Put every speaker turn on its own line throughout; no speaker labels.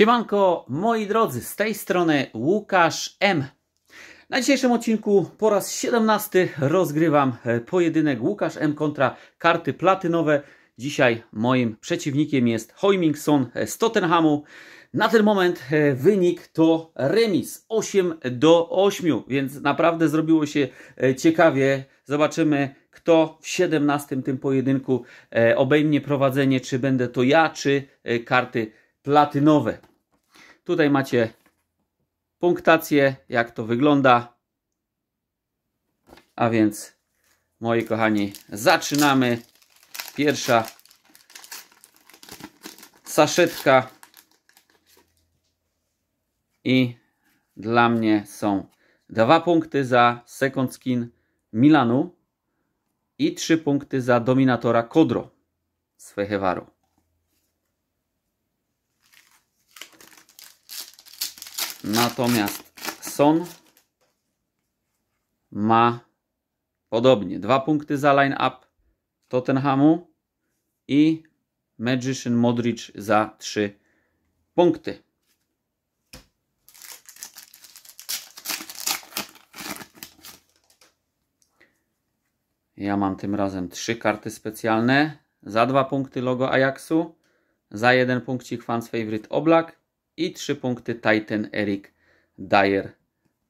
Siemanko, moi drodzy, z tej strony Łukasz M. Na dzisiejszym odcinku po raz 17 rozgrywam e, pojedynek Łukasz M kontra karty platynowe. Dzisiaj moim przeciwnikiem jest Hoimingson e, z Tottenhamu. Na ten moment e, wynik to remis 8 do 8, więc naprawdę zrobiło się ciekawie. Zobaczymy, kto w 17 tym pojedynku obejmie prowadzenie, czy będę to ja, czy karty platynowe. Tutaj macie punktację, jak to wygląda. A więc, moi kochani, zaczynamy. Pierwsza saszetka i dla mnie są dwa punkty za second skin Milanu i trzy punkty za dominatora Kodro z Fechewaru. Natomiast Son ma podobnie dwa punkty za line-up Tottenhamu i Magician Modric za trzy punkty. Ja mam tym razem trzy karty specjalne. Za dwa punkty logo Ajaxu, za jeden punkcik fans favorite Oblak, i 3 punkty Titan Eric Dyer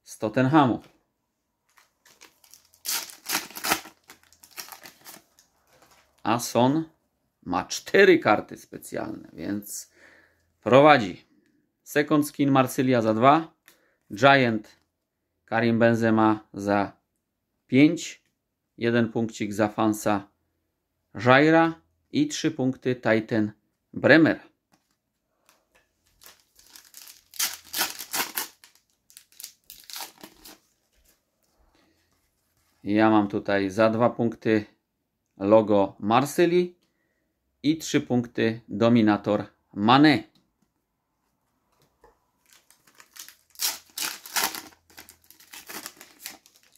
z Tottenhamu. A Son ma 4 karty specjalne, więc prowadzi. Second skin Marsylia za 2, Giant Karim Benzema za 5, jeden punkcik za Fansa Jaira i 3 punkty Titan Bremer. Ja mam tutaj za dwa punkty logo Marsylii i trzy punkty Dominator Manet.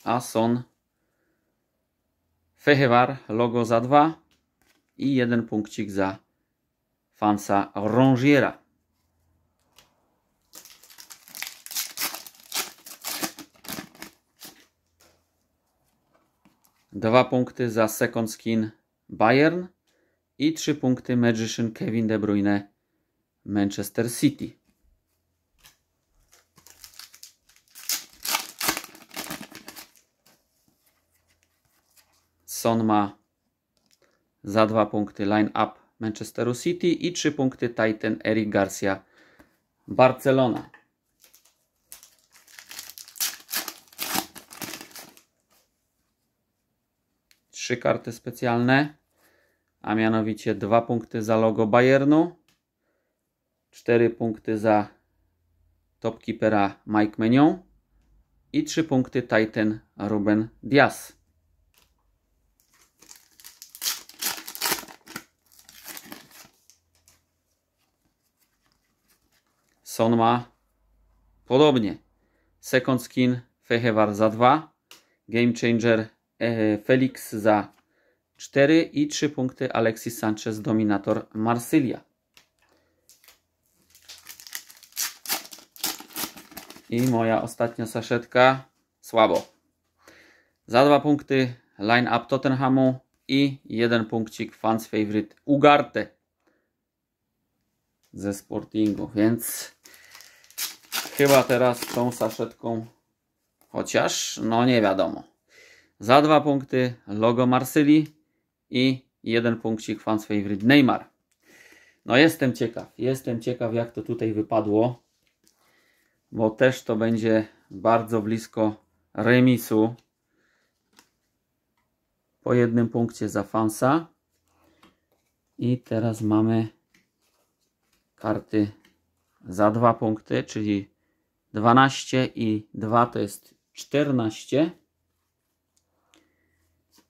Ason Fehewar logo za dwa i jeden punkcik za Fansa Rongiera. Dwa punkty za second skin Bayern i trzy punkty Magician Kevin De Bruyne Manchester City. Son ma za dwa punkty line up Manchesteru City i trzy punkty Titan Eric Garcia Barcelona. trzy karty specjalne, a mianowicie dwa punkty za logo Bayernu, cztery punkty za topkeepera Mike Menion i trzy punkty Titan Ruben Diaz. Son ma podobnie. Second skin Fehevar za 2, Game Changer E, Felix za 4 i 3 punkty Alexis Sanchez, dominator Marsylia. I moja ostatnia saszetka, słabo. Za 2 punkty line-up Tottenhamu i 1 punkcik fans favorite Ugarte ze Sportingu, więc chyba teraz tą saszetką, chociaż no nie wiadomo za dwa punkty logo Marsylii i jeden punkcik fans favorite Neymar. No jestem ciekaw, jestem ciekaw jak to tutaj wypadło, bo też to będzie bardzo blisko remisu po jednym punkcie za fansa. I teraz mamy karty za dwa punkty, czyli 12 i 2 to jest 14.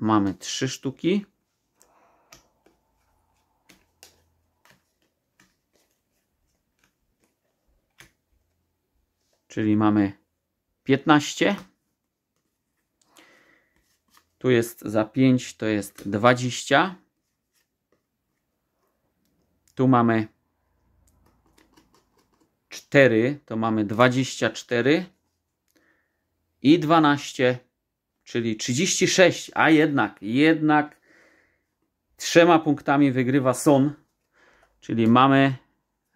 mamy trzy sztuki. Czyli mamy 15. Tu jest za 5, to jest 20. Tu mamy 4, to mamy 24 i 12 czyli 36, a jednak, jednak trzema punktami wygrywa Son, czyli mamy,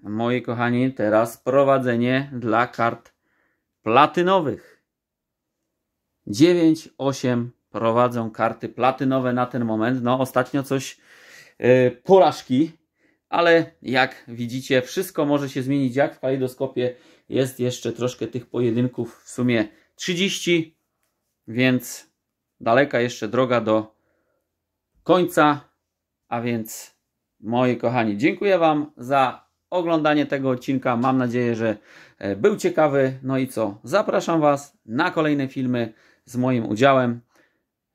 moi kochani, teraz prowadzenie dla kart platynowych. 9, 8 prowadzą karty platynowe na ten moment. No, ostatnio coś yy, porażki, ale jak widzicie, wszystko może się zmienić. Jak w kalejdoskopie jest jeszcze troszkę tych pojedynków, w sumie 30, więc daleka jeszcze droga do końca. A więc, moi kochani, dziękuję Wam za oglądanie tego odcinka. Mam nadzieję, że e, był ciekawy. No i co? Zapraszam Was na kolejne filmy z moim udziałem.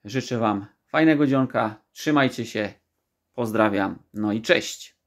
Życzę Wam fajnego dzionka. Trzymajcie się. Pozdrawiam. No i cześć.